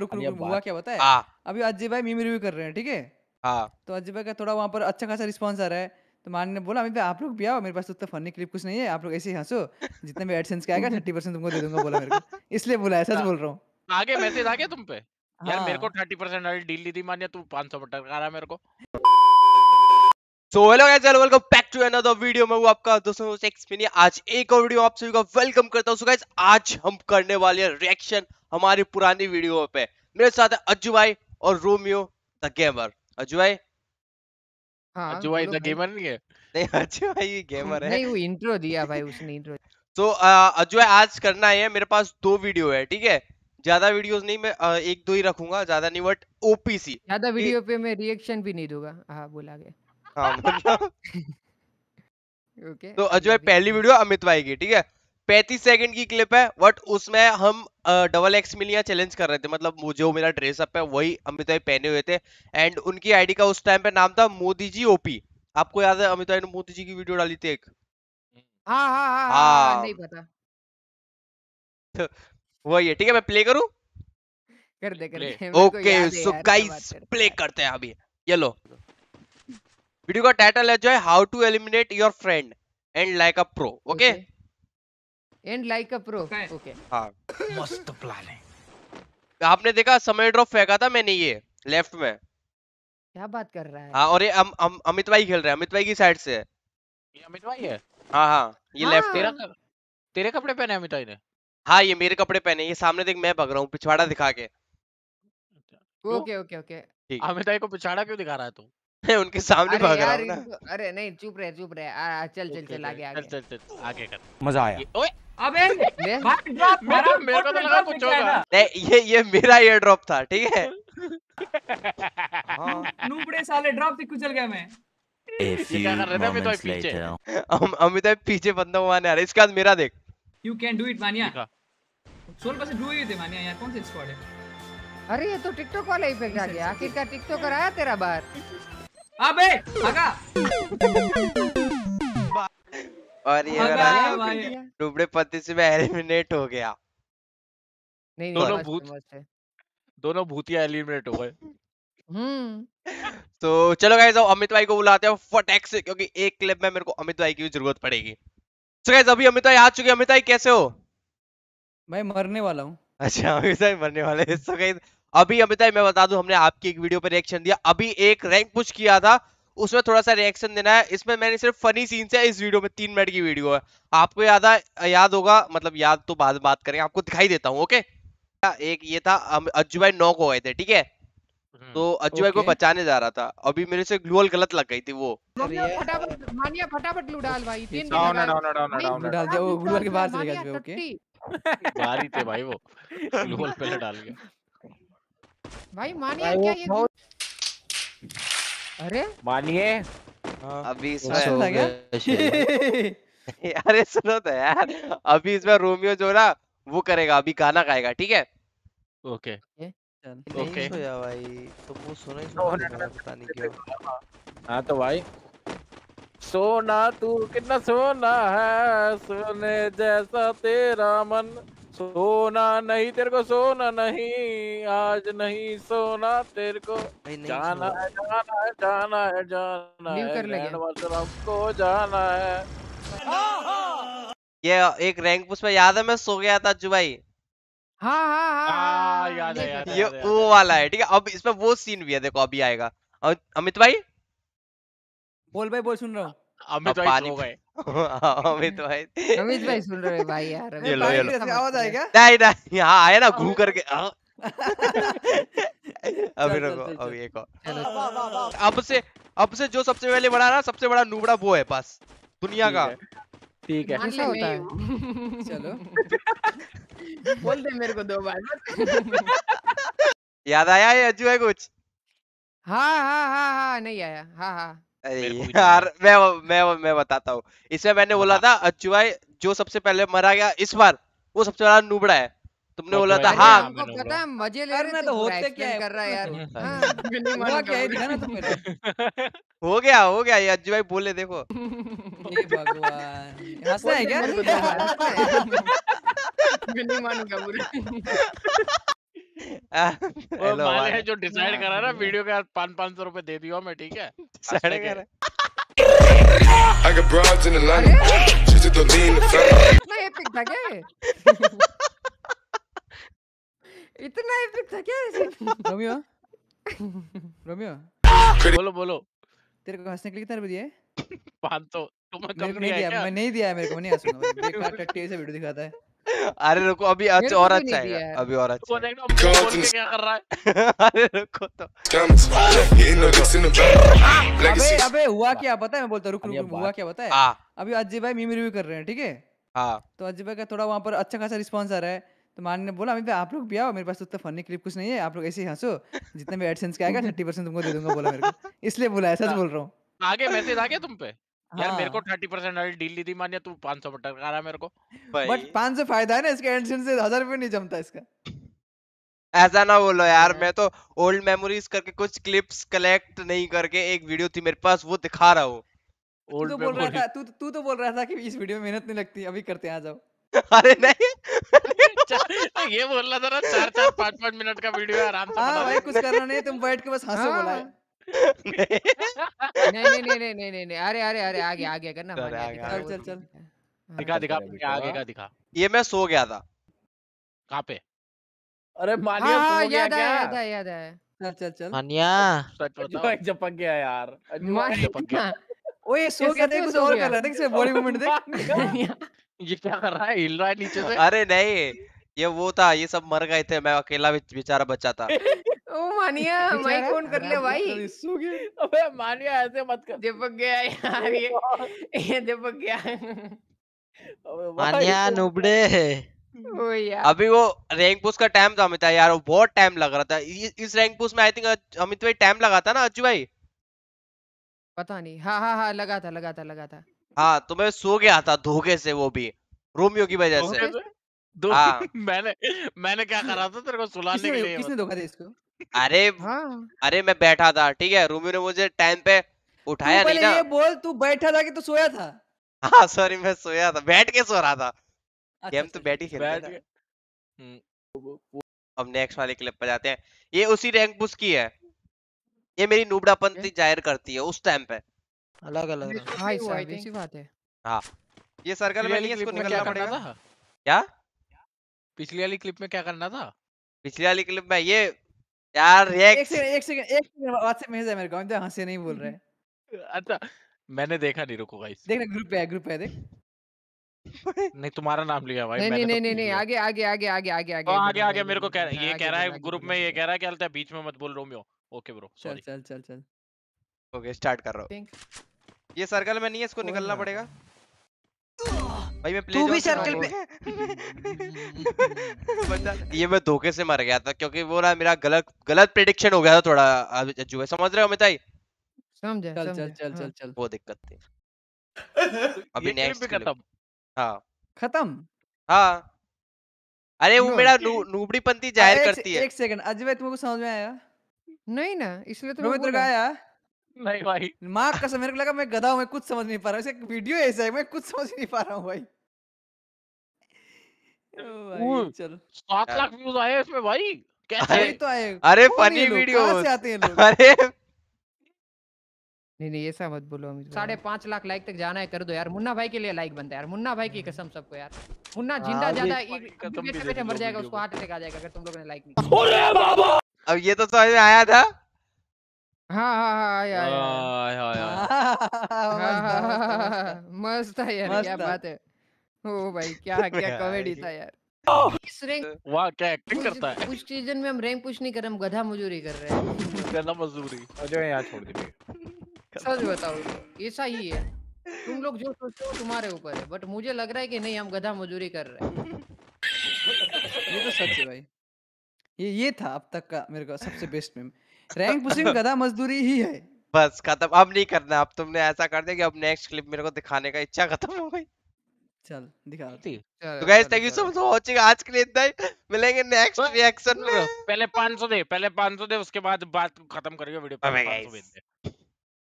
रुक रुक, हुआ क्या पता हाँ। अभी अजय भाई मीम रिव्यू कर रहे हैं ठीक है हाँ तो अजय भाई का थोड़ा वहाँ पर अच्छा खासा रिस्पॉन्स आ रहा है तो मान ने बोला अमित आप लोग भी आओ मेरे पास तो उतना फनी क्लिप कुछ नहीं है आप लोग ऐसे ही हंसो जितने भी एडसेंस का आएगा थर्टी परसेंट तुमको दे दूंगा बोला मेरे को इसलिए बुलाया सच हाँ। बोल रहा हूँ आगे मैसेज आ गया तुम पे यार मेरे को थर्टी हाँ। परसेंट वाली डील दी थी मानिया तू पाँच सौ टका रहा मेरे को so hello guys welcome back to another video मैं हूं आपका दोस्तों एक्सपीरियंस आज एक और वीडियो आप सभी का वेलकम करता हूं सो गाइस आज हम करने वाले हैं रिएक्शन हमारी पुरानी वीडियो पे मेरे साथ अज्जू भाई और रोमियो द गेमर अज्जू भाई हाँ, अज्जू भाई द गेमर नहीं है नहीं अज्जू भाई गेमर है नहीं वो इंट्रो दिया भाई उसने इंट्रो तो अज्जू भाई आज करना है मेरे पास दो वीडियो है ठीक है ज्यादा वीडियोस नहीं मैं एक दो ही रखूंगा ज्यादा नहीं बट ओपीसी ज्यादा वीडियो पे मैं रिएक्शन भी नहीं दूंगा हाँ बोला गया हाँ मतलब ओके तो अजय पहली वीडियो अमित भाई की ठीक है 35 सेकंड की क्लिप है बट उसमें हम डबल एक्स मिलिया चैलेंज कर रहे थे मतलब जो मेरा ड्रेसअप है वही अमिताभ पहने हुए थे एंड उनकी आईडी का उस टाइम पे नाम था मोदी जी ओपी आपको याद है अमिताभ ने मोदी जी की वीडियो डाली थी एक हाँ हाँ हाँ, हाँ, हाँ, हाँ। नहीं पता वही है ठीक है मैं प्ले करूं कर दे कर दे ओके सो गाइस प्ले करते हैं अभी ये लो वीडियो का टाइटल है जो है how to eliminate your friend and like a pro okay and like a pro okay हां मस्त प्लान है आपने देखा समय ड्रॉप फेंका था मैंने ये लेफ्ट में क्या बात कर रहा है हां और ये हम अम, अमित भाई खेल रहे हैं अमित भाई की साइड से ये अमित भाई है हां हां ये लेफ्ट हाँ। तेरा तेरे कपड़े पहने अमित भाई ने हां ये मेरे कपड़े पहने ये सामने देख मैं भाग रहा हूं पिछवाड़ा दिखा के ओके ओके ओके अमित भाई को पिछवाड़ा क्यों दिखा रहा है तू उनके सामने भाग रहा हूँ अरे नहीं चुप रह चुप रहे चल चल चल आगे आगे चल चल आगे कर मजा आया ओए अबे मेरा मेरे को तो लगा कुछ होगा नहीं ये ये मेरा एयर ड्रॉप था ठीक है हाँ। नूबड़े साले ड्रॉप से कुचल गया मैं अमिताभ तो पीछे पीछे बंदा मारने आ रहा इसका मेरा देख यू कैन डू इट मानिया सोल पास डू ही थे मानिया यार कौन से स्क्वाड है अरे ये तो टिकटॉक वाला इफेक्ट आ गया आखिर का टिकटॉक कराया तेरा बार अबे भगा और ये हाँ हाँ डुबड़े पति से मैं एलिमिनेट हो गया नहीं दोनों भूत दोनों भूतिया एलिमिनेट हो गए हम्म। तो चलो गाइस अब अमित भाई को बुलाते हैं फटेक से क्योंकि एक क्लिप में मेरे को अमित भाई की जरूरत पड़ेगी सो गाइस अभी अमित भाई आ चुके अमित भाई कैसे हो मैं मरने वाला हूँ अच्छा अमित भाई मरने वाले हैं सो गाइस अभी अमित भाई मैं बता दूं हमने आपकी एक वीडियो पर रिएक्शन दिया अभी एक रैंक पुश किया था उसमें थोड़ा सा रिएक्शन देना है इसमें मैंने सिर्फ फनी सीन से इस वीडियो में तीन मिनट की वीडियो है आपको याद याद होगा मतलब याद तो बाद बात करें आपको दिखाई देता हूँ ओके एक ये था अज्जू भाई नॉक हो गए थे ठीक है हम्म। तो अज्जू भाई को बचाने जा रहा था अभी मेरे से ग्लूअल गलत लग गई थी वो फटाफट भाई मानिया क्या ये अरे मानिए हाँ। अभी अरे सुनो तो यार अभी इसमें रोमियो जो ना वो करेगा अभी गाना गाएगा ठीक है ओके ओके तो हाँ तो भाई सोना तू कितना सोना है सोने जैसा तेरा मन सोना नहीं तेरे को सोना नहीं आज नहीं सोना तेरे को जाना है जाना है जाना है जाना है कर आपको जाना है ये एक रैंक पुश में याद है मैं सो गया था अज्जू भाई ये वो वाला है ठीक है अब इसमें वो सीन भी है देखो अभी आएगा अमित भाई बोल भाई बोल सुन रहा हूँ अमित भाई सो गए अमित भाई अमित भाई सुन रहे भाई यार ये लो ये लो आवाज आएगा नहीं नहीं हां आए ना घू करके हाँ। अभी रुको अभी एक और अब से अब से जो सबसे पहले बड़ा ना सबसे बड़ा नूबड़ा वो है पास दुनिया का ठीक है ऐसा होता है चलो बोल दे मेरे को दो बार याद आया है अज्जू है कुछ हाँ हाँ हाँ हाँ नहीं आया हाँ हाँ अरे यार मैं मैं मैं बताता हूँ इसमें मैंने बोला था भाई जो सबसे पहले मरा गया इस बार वो सबसे बड़ा नूबड़ा है तुमने बोला था हाँ पता है मजे ले रहे तो होते क्या कर रहा है यार हाँ। हो गया हो गया ये अज्जू भाई बोले देखो भगवान हंसना है क्या वो माले है जो डिसाइड करा ना वीडियो का पांच पांच सौ रुपए दे दियो मैं ठीक है साढ़े अच्छा कर इतना एपिक था क्या इतना एपिक था क्या रोमियो रोमियो बोलो बोलो तेरे को हंसने के लिए कितना रुपए दिए सौ तुम्हें तो कम नहीं दिया मैं नहीं दिया मेरे को नहीं हंसूंगा टट्टी से वीडियो दिखाता है अरे रुको अभी अच्छा और अच्छा, अच्छा है अभी और अच्छा क्या कर रहा है अरे रुको तो अबे अबे हुआ क्या पता है मैं बोलता रुक रुक हुआ क्या पता है हाँ। अभी अजय भाई मीम रिव्यू कर रहे हैं ठीक है हाँ तो अजय भाई का थोड़ा वहाँ पर अच्छा खासा रिस्पॉन्स आ रहा है तो मान ने बोला अमित आप लोग भी आओ मेरे पास उतना फनी क्लिप कुछ नहीं है आप लोग ऐसे ही हंसो जितना भी एडसेंस का आएगा थर्टी परसेंट तुमको दे दूंगा बोला मेरे को इसलिए बोला तो है हाँ। सच बोल रहा हूँ आगे मैसेज आ गया तुम पे यार मेरे को 30% हाँ। वाली डील ली थी मान्या तू 500 सौ में टकरा रहा मेरे को बट 5 से फायदा है ना इसके एंड से 1000 रुपए नहीं जमता इसका ऐसा ना बोलो यार हाँ। मैं तो ओल्ड मेमोरीज करके कुछ क्लिप्स कलेक्ट नहीं करके एक वीडियो थी मेरे पास वो दिखा रहा हूँ तू तो बोल रहा था तू तू तो बोल रहा था कि इस वीडियो में मेहनत नहीं लगती अभी करते हैं आ जाओ अरे नहीं तो ये बोल रहा था ना चार चार पाँच पाँच मिनट का वीडियो आराम से हाँ भाई कुछ करना नहीं तुम बैठ के बस हंसो बोला है हाँ। नहीं नहीं नहीं नहीं नहीं नहीं अरे अरे अरे आगे आगे करना चल चल हाँ। चल दिखा दिखा आगे का दिखा ये मैं सो गया था कहाँ पे अरे मानिया हाँ, हाँ, याद है याद है चल चल चल मानिया जपक गया यार सो गया था कुछ तो और कर रहा था बॉडी मूवमेंट ये क्या कर रहा है हिल रहा है नीचे से अरे नहीं ये वो था ये सब मर गए थे मैं अकेला बेचारा बच्चा था ओ मानिया माइक ऑन कर ले भाई मतलब अबे मानिया ऐसे मत कर दीपक गया यार ये ये दीपक गया अबे मानिया नुबड़े है ओ यार अभी वो रैंक पुश का टाइम था अमिता यार वो बहुत टाइम लग रहा था इस रैंक पुश में आई थिंक अमित भाई टाइम लगा था ना अज्जू भाई पता नहीं हाँ हाँ हाँ लगा था लगा था लगा था हाँ तो मैं सो गया था धोखे से वो भी रोमियो की वजह से हाँ। मैंने मैंने क्या करा था तेरे को सुलाने के लिए किसने मतलब? धोखा दिया इसको अरे हाँ। अरे मैं बैठा था ठीक है रूमी ने मुझे टाइम पे उठाया नहीं ना ये बोल तू बैठा था कि तू सोया था हाँ सॉरी मैं सोया था बैठ के सो रहा था अच्छा, गेम तो अच्छा, बैठ ही खेलते हम्म। अब नेक्स्ट वाले क्लिप पर जाते हैं ये उसी रैंक पुश की है ये मेरी नूबड़ापन जाहिर करती है उस टाइम पे अलग अलग भाई साहब ऐसी बात है हाँ ये सर्कल में नहीं इसको निकलना पड़ेगा क्या पिछली वाली क्लिप में क्या करना था पिछली वाली क्लिप में ये यार एक सेकंड एक सेकंड एक सेकंड व्हाट्सएप मैसेज मेरे को हम तो हंसे नहीं बोल रहे अच्छा मैंने देखा नहीं रुको गाइस देख ग्रुप पे है ग्रुप पे देख नहीं तुम्हारा नाम लिया भाई नहीं नहीं तो नहीं नहीं आगे आगे आगे आगे आगे आगे हाँ, आगे आगे मेरे को कह ये कह रहा है ग्रुप में ये कह रहा है क्या चलता है बीच में मत बोल रोमियो ओके ब्रो चल चल चल चल ओके स्टार्ट कर रहा हूं ये सर्कल में नहीं है इसको निकलना पड़ेगा भाई मैं तू भी सर्कल पे ये मैं धोखे से मर गया था क्योंकि वो ना मेरा गलत गलत प्रेडिक्शन हो गया था थोड़ा अज्जू है समझ रहे हो मिताई समझे चल चल चल हाँ। चल चल वो दिक्कत थी अभी नेक्स्ट खत्म हां खत्म हां अरे वो मेरा नूबड़ीपंती जाहिर करती है एक सेकंड अजय तुमको समझ में आया नहीं ना इसलिए तो मैं गाया नहीं भाई माँ कसम मेरे को लगा मैं गधा हूँ मैं कुछ समझ नहीं पा रहा हूँ वीडियो ऐसा है मैं कुछ समझ नहीं पा रहा हूँ भाई सात हाँ। लाख व्यूज आए इसमें भाई कैसे तो आए अरे फनी वीडियो से आते हैं लोग अरे नहीं नहीं ऐसा मत बोलो अमित साढ़े पांच लाख लाइक तक जाना है कर दो यार मुन्ना भाई के लिए लाइक बनता है यार मुन्ना भाई की हम्म। कसम सबको यार मुन्ना हाँ, जिंदा ज्यादा मर जाएगा उसको हार्ट अटैक आ जाएगा अगर तुम लोगों ने लाइक नहीं अब ये तो समझ में आया था मस्त है यार क्या बात है ओ भाई क्या क्या कॉमेडी था यार इस रैंक वाह क्या एक्टिंग करता है उस सीजन में हम रैंक पुश नहीं कर रहे हम गधा मजदूरी कर रहे हैं गधा मजदूरी जो यहां छोड़ दे सच बताओ ऐसा ही है तुम लोग जो सोचते हो तुम्हारे ऊपर है बट मुझे लग रहा है कि नहीं हम गधा मजदूरी कर रहे हैं ये तो सच है भाई ये ये था अब तक का मेरे को सबसे बेस्ट मेम रैंक पुशिंग गधा मजदूरी ही है बस खत्म अब नहीं करना अब तुमने ऐसा कर दिया कि अब नेक्स्ट क्लिप मेरे को दिखाने का इच्छा खत्म हो गई चल दिखा तो guys thank you so much for watching आज के लिए इतना ही मिलेंगे नेक्स्ट रिएक्शन में पहले 500 दे पहले 500 दे उसके बाद बात खत्म करेंगे वीडियो पे 500 दे